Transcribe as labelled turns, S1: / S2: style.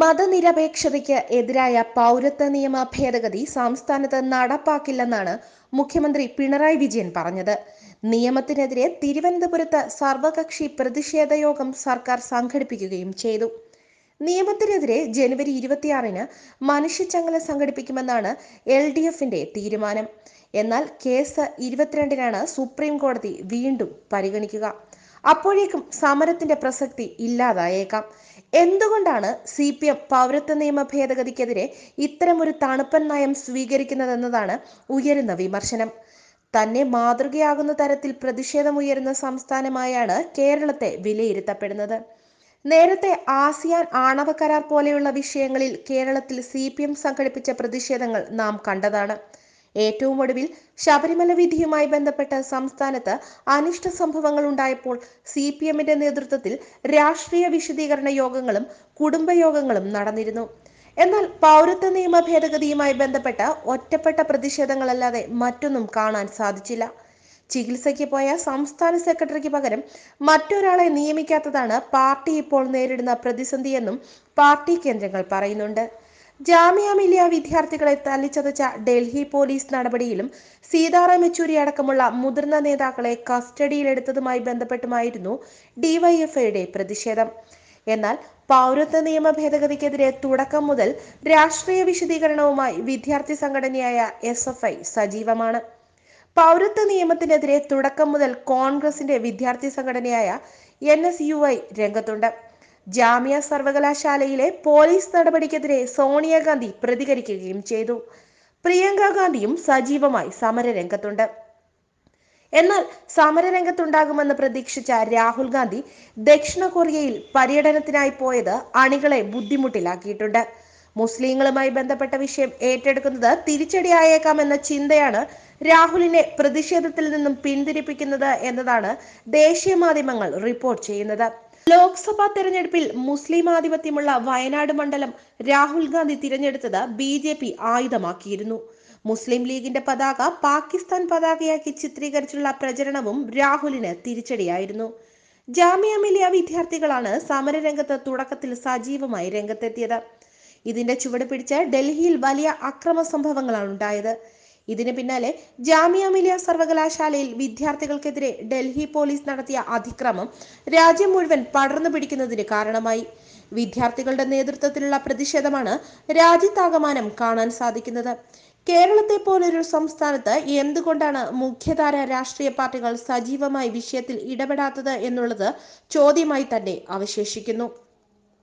S1: മതനിരപേക്ഷതയ്ക്ക് എതിരായ പൗരത്വ നിയമ ഭേദഗതി സംസ്ഥാനത്ത് നടപ്പാക്കില്ലെന്നാണ് മുഖ്യമന്ത്രി പിണറായി വിജയൻ പറഞ്ഞത് നിയമത്തിനെതിരെ തിരുവനന്തപുരത്ത് സർവകക്ഷി പ്രതിഷേധ യോഗം സർക്കാർ സംഘടിപ്പിക്കുകയും ചെയ്തു നിയമത്തിനെതിരെ ജനുവരി ഇരുപത്തിയാറിന് മനുഷ്യച്ചങ്ങല സംഘടിപ്പിക്കുമെന്നാണ് എൽ ഡി എഫിന്റെ തീരുമാനം എന്നാൽ കേസ് ഇരുപത്തിരണ്ടിനാണ് സുപ്രീം കോടതി വീണ്ടും പരിഗണിക്കുക അപ്പോഴേക്കും സമരത്തിന്റെ പ്രസക്തി ഇല്ലാതായേക്കാം എന്തുകൊണ്ടാണ് സി പി എം പൗരത്വ നിയമ ഭേദഗതിക്കെതിരെ ഇത്തരമൊരു തണുപ്പൻ നയം സ്വീകരിക്കുന്നതെന്നതാണ് ഉയരുന്ന വിമർശനം തന്നെ മാതൃകയാകുന്ന തരത്തിൽ ഉയരുന്ന സംസ്ഥാനമായാണ് കേരളത്തെ വിലയിരുത്തപ്പെടുന്നത് നേരത്തെ ആസിയാൻ ആണവ കരാർ പോലെയുള്ള വിഷയങ്ങളിൽ കേരളത്തിൽ സി സംഘടിപ്പിച്ച പ്രതിഷേധങ്ങൾ നാം കണ്ടതാണ് ഏറ്റവും ഒടുവിൽ ശബരിമല വിധിയുമായി ബന്ധപ്പെട്ട് സംസ്ഥാനത്ത് അനിഷ്ട സംഭവങ്ങൾ ഉണ്ടായപ്പോൾ സി പി എമ്മിന്റെ നേതൃത്വത്തിൽ രാഷ്ട്രീയ വിശദീകരണ യോഗങ്ങളും കുടുംബയോഗങ്ങളും നടന്നിരുന്നു എന്നാൽ പൗരത്വ നിയമ ഭേദഗതിയുമായി ബന്ധപ്പെട്ട ഒറ്റപ്പെട്ട പ്രതിഷേധങ്ങളല്ലാതെ മറ്റൊന്നും കാണാൻ സാധിച്ചില്ല ചികിത്സയ്ക്ക് പോയ സംസ്ഥാന സെക്രട്ടറിക്ക് പകരം മറ്റൊരാളെ നിയമിക്കാത്തതാണ് പാർട്ടി ഇപ്പോൾ നേരിടുന്ന പ്രതിസന്ധിയെന്നും പാർട്ടി കേന്ദ്രങ്ങൾ പറയുന്നുണ്ട് ജാമ്യ മിലിയ വിദ്യാർത്ഥികളെ തല്ലിച്ചതച്ച ഡൽഹി പോലീസ് നടപടിയിലും സീതാറാം യെച്ചൂരി അടക്കമുള്ള മുതിർന്ന നേതാക്കളെ കസ്റ്റഡിയിലെടുത്തതുമായി ബന്ധപ്പെട്ടുമായിരുന്നു ഡിവൈഎഫ്ഐയുടെ പ്രതിഷേധം എന്നാൽ പൗരത്വ നിയമ ഭേദഗതിക്കെതിരെ തുടക്കം മുതൽ രാഷ്ട്രീയ വിശദീകരണവുമായി വിദ്യാർത്ഥി സംഘടനയായ എസ് എഫ് ഐ സജീവമാണ് പൗരത്വ നിയമത്തിനെതിരെ തുടക്കം മുതൽ കോൺഗ്രസിന്റെ വിദ്യാർത്ഥി സംഘടനയായ എൻ എസ് യു ഐ രംഗത്തുണ്ട് ജാമ്യ സർവകലാശാലയിലെ പോലീസ് നടപടിക്കെതിരെ സോണിയാഗാന്ധി പ്രതികരിക്കുകയും ചെയ്തു പ്രിയങ്ക ഗാന്ധിയും സജീവമായി സമരരംഗത്തുണ്ട് എന്നാൽ സമരരംഗത്തുണ്ടാകുമെന്ന് പ്രതീക്ഷിച്ച രാഹുൽ ഗാന്ധി ദക്ഷിണ കൊറിയയിൽ പര്യടനത്തിനായി പോയത് അണികളെ ബുദ്ധിമുട്ടിലാക്കിയിട്ടുണ്ട് മുസ്ലിങ്ങളുമായി ബന്ധപ്പെട്ട വിഷയം ഏറ്റെടുക്കുന്നത് തിരിച്ചടിയായേക്കാമെന്ന ചിന്തയാണ് രാഹുലിനെ പ്രതിഷേധത്തിൽ നിന്നും പിന്തിരിപ്പിക്കുന്നത് എന്നതാണ് ദേശീയ മാധ്യമങ്ങൾ റിപ്പോർട്ട് ചെയ്യുന്നത് ലോക്സഭാ തെരഞ്ഞെടുപ്പിൽ മുസ്ലിം ആധിപത്യമുള്ള വയനാട് മണ്ഡലം രാഹുൽ ഗാന്ധി തിരഞ്ഞെടുത്തത് ബി ജെ പി ആയുധമാക്കിയിരുന്നു മുസ്ലിം ലീഗിന്റെ പതാക പാകിസ്ഥാൻ പതാകയാക്കി ചിത്രീകരിച്ചുള്ള പ്രചരണവും രാഹുലിന് തിരിച്ചടിയായിരുന്നു ജാമ്യ മിലിയ വിദ്യാർത്ഥികളാണ് സമരരംഗത്ത് തുടക്കത്തിൽ സജീവമായി രംഗത്തെത്തിയത് ഇതിന്റെ ചുവട് പിടിച്ച് ഡൽഹിയിൽ വലിയ അക്രമ സംഭവങ്ങളാണ് ഉണ്ടായത് ഇതിന് പിന്നാലെ ജാമിയ മിലിയ സർവകലാശാലയിൽ വിദ്യാർത്ഥികൾക്കെതിരെ ഡൽഹി പോലീസ് നടത്തിയ അതിക്രമം രാജ്യം മുഴുവൻ പടർന്നു പിടിക്കുന്നതിന് കാരണമായി വിദ്യാർത്ഥികളുടെ നേതൃത്വത്തിലുള്ള പ്രതിഷേധമാണ് രാജ്യത്താകമാനം കാണാൻ സാധിക്കുന്നത് കേരളത്തെ പോലൊരു സംസ്ഥാനത്ത് എന്തുകൊണ്ടാണ് മുഖ്യധാര രാഷ്ട്രീയ പാർട്ടികൾ സജീവമായി വിഷയത്തിൽ ഇടപെടാത്തത് എന്നുള്ളത് ചോദ്യമായി തന്നെ അവശേഷിക്കുന്നു